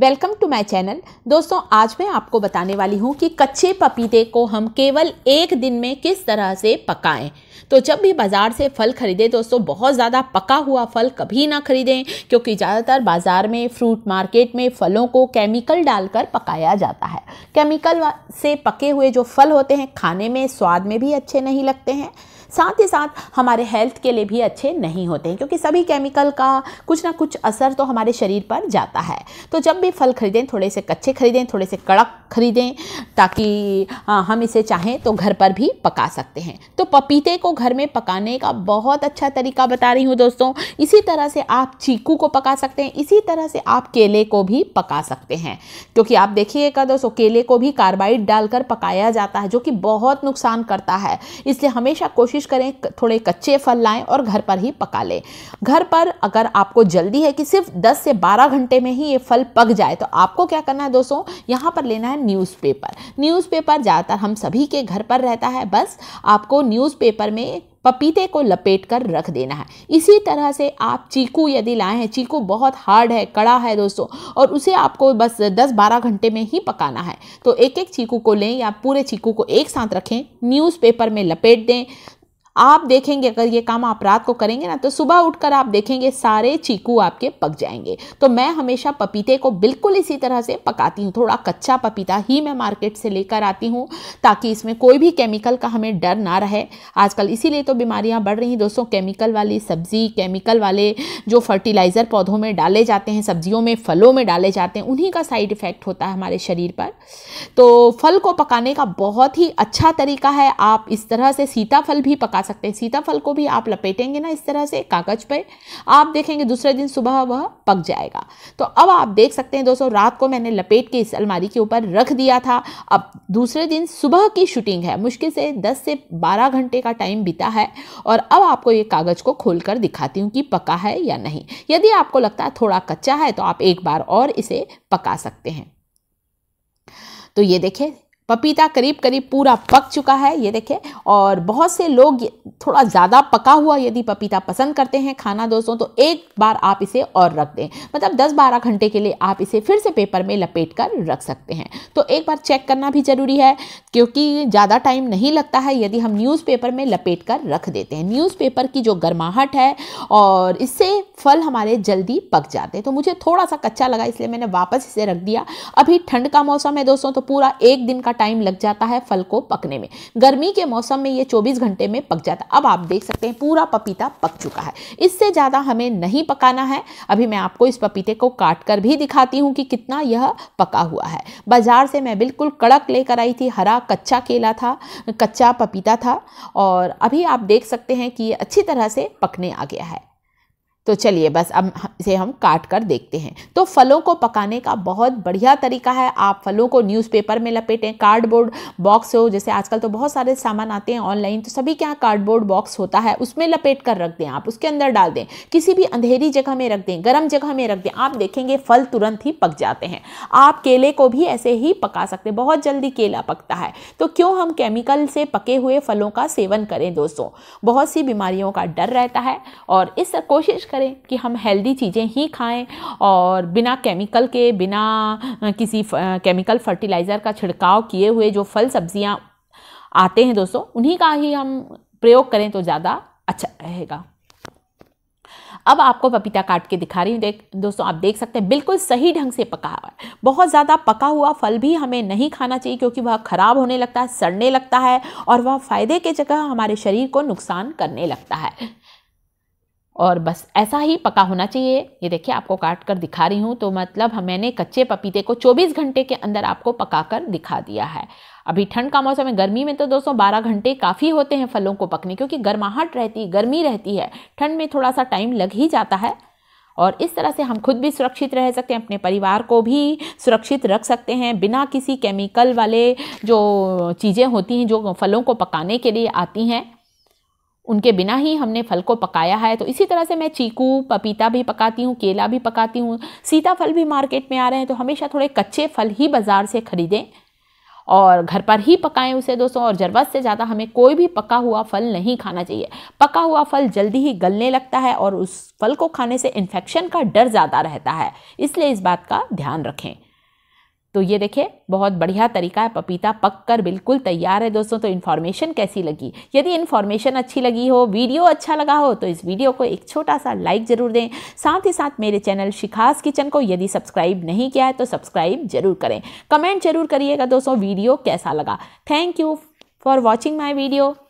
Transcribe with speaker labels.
Speaker 1: welcome to my channel दोस्तों आज मैं आपको बताने वाली हूँ कि कच्चे पपीते को हम केवल एक दिन में किस तरह से पकाएं तो जब भी बाज़ार से फल खरीदें दोस्तों बहुत ज़्यादा पका हुआ फल कभी ना खरीदें क्योंकि ज़्यादातर बाज़ार में फ्रूट मार्केट में फलों को केमिकल डालकर पकाया जाता है केमिकल से पके हुए जो फल होते हैं खाने में स्वाद में भी अच्छे नहीं लगते हैं साथ ही साथ हमारे हेल्थ के लिए भी अच्छे नहीं होते हैं क्योंकि सभी केमिकल का कुछ ना कुछ असर तो हमारे शरीर पर जाता है तो जब भी फल खरीदें थोड़े से कच्चे खरीदें थोड़े से कड़क खरीदें ताकि हम इसे चाहें तो घर पर भी पका सकते हैं तो पपीते को घर में पकाने का बहुत अच्छा तरीका बता रही हूँ दोस्तों इसी तरह से आप चीकू को पका सकते हैं इसी तरह से आप केले को भी पका सकते हैं क्योंकि आप देखिएगा दोस्तों केले को भी कार्बाइड डालकर पकाया जाता है जो कि बहुत नुकसान करता है इसलिए हमेशा कोशिश कोशिश करें थोड़े कच्चे फल लाएं और घर पर ही पका लें घर पर अगर आपको जल्दी है कि सिर्फ 10 से 12 घंटे में ही ये फल पक जाए तो आपको क्या करना है दोस्तों यहाँ पर लेना है न्यूज़पेपर न्यूज़पेपर ज़्यादातर हम सभी के घर पर रहता है बस आपको न्यूज़पेपर में पपीते को लपेट कर रख देना है इसी तरह से आप चीकू यदि लाए हैं चीकू बहुत हार्ड है कड़ा है दोस्तों और उसे आपको बस 10-12 घंटे में ही पकाना है तो एक एक चीकू को लें या पूरे चीकू को एक साथ रखें न्यूज़पेपर में लपेट दें आप देखेंगे अगर ये काम आप रात को करेंगे ना तो सुबह उठकर आप देखेंगे सारे चीकू आपके पक जाएंगे तो मैं हमेशा पपीते को बिल्कुल इसी तरह से पकाती हूँ थोड़ा कच्चा पपीता ही मैं मार्केट से लेकर आती हूँ ताकि इसमें कोई भी केमिकल का हमें डर ना रहे आजकल इसीलिए तो बीमारियाँ बढ़ रही दोस्तों केमिकल वाली सब्ज़ी केमिकल वाले जो फर्टिलाइज़र पौधों में डाले जाते हैं सब्जियों में फलों में डाले जाते हैं उन्हीं का साइड इफ़ेक्ट होता है हमारे शरीर पर तो फल को पकाने का बहुत ही अच्छा तरीका है आप इस तरह से सीताफल भी पका खा सकते हैं सीताफल को भी आप लपेटेंगे ना इस तरह से कागज पे आप देखेंगे दूसरे दिन सुबह वह पक जाएगा तो अब आप देख सकते हैं दोस्तों रात को मैंने लपेट के इस अलमारी के ऊपर रख दिया था अब दूसरे दिन सुबह की शूटिंग है मुश्किल से दस से बारह घंटे का टाइम बीता है और अब आपको ये कागज़ को खोल दिखाती हूँ कि पका है या नहीं यदि आपको लगता है थोड़ा कच्चा है तो आप एक बार और इसे पका सकते हैं तो ये देखें पपीता करीब करीब पूरा पक चुका है ये देखें और बहुत से लोग थोड़ा ज़्यादा पका हुआ यदि पपीता पसंद करते हैं खाना दोस्तों तो एक बार आप इसे और रख दें मतलब 10-12 घंटे के लिए आप इसे फिर से पेपर में लपेट कर रख सकते हैं तो एक बार चेक करना भी ज़रूरी है क्योंकि ज़्यादा टाइम नहीं लगता है यदि हम न्यूज़पेपर में लपेट कर रख देते हैं न्यूज़पेपर की जो गर्माहट है और इससे फल हमारे जल्दी पक जाते हैं तो मुझे थोड़ा सा कच्चा लगा इसलिए मैंने वापस इसे रख दिया अभी ठंड का मौसम है दोस्तों तो पूरा एक दिन का टाइम लग जाता है फल को पकने में गर्मी के मौसम में ये चौबीस घंटे में पक जाता है अब आप देख सकते हैं पूरा पपीता पक चुका है इससे ज़्यादा हमें नहीं पकाना है अभी मैं आपको इस पपीते को काट कर भी दिखाती हूँ कि कितना यह पका हुआ है बाज़ार से मैं बिल्कुल कड़क लेकर आई थी हरा कच्चा केला था कच्चा पपीता था और अभी आप देख सकते हैं कि ये अच्छी तरह से पकने आ गया है तो चलिए बस अब इसे हम काट कर देखते हैं तो फलों को पकाने का बहुत बढ़िया तरीका है आप फलों को न्यूज़पेपर में लपेटें कार्डबोर्ड बॉक्स हो जैसे आजकल तो बहुत सारे सामान आते हैं ऑनलाइन तो सभी के यहाँ कार्डबोर्ड बॉक्स होता है उसमें लपेट कर रख दें आप उसके अंदर डाल दें किसी भी अंधेरी जगह में रख दें गर्म जगह में रख दें आप देखेंगे फल तुरंत ही पक जाते हैं आप केले को भी ऐसे ही पका सकते हैं बहुत जल्दी केला पकता है तो क्यों हम केमिकल से पके हुए फलों का सेवन करें दोस्तों बहुत सी बीमारियों का डर रहता है और इस कोशिश करें कि हम हेल्दी चीज़ें ही खाएं और बिना केमिकल के बिना किसी केमिकल फर्टिलाइज़र का छिड़काव किए हुए जो फल सब्जियां आते हैं दोस्तों उन्हीं का ही हम प्रयोग करें तो ज़्यादा अच्छा रहेगा अब आपको पपीता काट के दिखा रही हूँ देख दोस्तों आप देख सकते हैं बिल्कुल सही ढंग से पका हुआ है बहुत ज़्यादा पका हुआ फल भी हमें नहीं खाना चाहिए क्योंकि वह ख़राब होने लगता है सड़ने लगता है और वह फ़ायदे के जगह हमारे शरीर को नुकसान करने लगता है और बस ऐसा ही पका होना चाहिए ये देखिए आपको काट कर दिखा रही हूँ तो मतलब मैंने कच्चे पपीते को 24 घंटे के अंदर आपको पका कर दिखा दिया है अभी ठंड का मौसम है गर्मी में तो दोस्तों 12 घंटे काफ़ी होते हैं फलों को पकने क्योंकि गर्माहट रहती गर्मी रहती है ठंड में थोड़ा सा टाइम लग ही जाता है और इस तरह से हम खुद भी सुरक्षित रह सकते हैं अपने परिवार को भी सुरक्षित रख सकते हैं बिना किसी केमिकल वाले जो चीज़ें होती हैं जो फलों को पकाने के लिए आती हैं उनके बिना ही हमने फल को पकाया है तो इसी तरह से मैं चीकू पपीता भी पकाती हूँ केला भी पकाती हूँ सीताफल भी मार्केट में आ रहे हैं तो हमेशा थोड़े कच्चे फल ही बाज़ार से ख़रीदें और घर पर ही पकाएं उसे दोस्तों और ज़रूरत से ज़्यादा हमें कोई भी पका हुआ फल नहीं खाना चाहिए पका हुआ फल जल्दी ही गलने लगता है और उस फल को खाने से इन्फेक्शन का डर ज़्यादा रहता है इसलिए इस बात का ध्यान रखें तो ये देखें बहुत बढ़िया तरीका है पपीता पक कर बिल्कुल तैयार है दोस्तों तो इन्फॉर्मेशन कैसी लगी यदि इन्फॉर्मेशन अच्छी लगी हो वीडियो अच्छा लगा हो तो इस वीडियो को एक छोटा सा लाइक ज़रूर दें साथ ही साथ मेरे चैनल शिखास किचन को यदि सब्सक्राइब नहीं किया है तो सब्सक्राइब ज़रूर करें कमेंट ज़रूर करिएगा दोस्तों वीडियो कैसा लगा thank you for watching my video